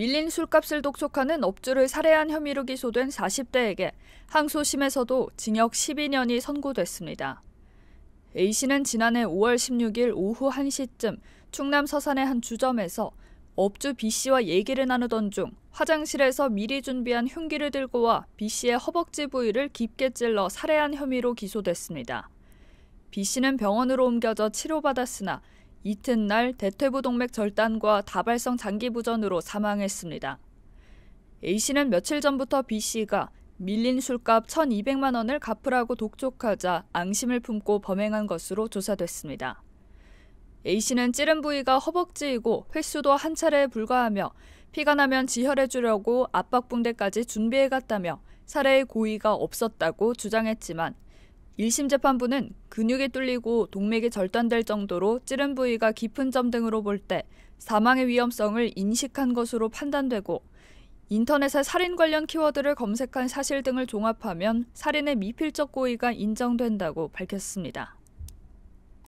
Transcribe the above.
밀린 술값을 독촉하는 업주를 살해한 혐의로 기소된 40대에게 항소심에서도 징역 12년이 선고됐습니다. A씨는 지난해 5월 16일 오후 1시쯤 충남 서산의 한 주점에서 업주 B씨와 얘기를 나누던 중 화장실에서 미리 준비한 흉기를 들고 와 B씨의 허벅지 부위를 깊게 찔러 살해한 혐의로 기소됐습니다. B씨는 병원으로 옮겨져 치료받았으나 이튿날 대퇴부 동맥 절단과 다발성 장기 부전으로 사망했습니다. A씨는 며칠 전부터 B씨가 밀린 술값 1,200만 원을 갚으라고 독촉하자 앙심을 품고 범행한 것으로 조사됐습니다. A씨는 찌른 부위가 허벅지이고 횟수도 한 차례에 불과하며 피가 나면 지혈해주려고 압박붕대까지 준비해갔다며 살해의 고의가 없었다고 주장했지만 1심 재판부는 근육이 뚫리고 동맥이 절단될 정도로 찌른 부위가 깊은 점 등으로 볼 때 사망의 위험성을 인식한 것으로 판단되고 인터넷에 살인 관련 키워드를 검색한 사실 등을 종합하면 살인의 미필적 고의가 인정된다고 밝혔습니다.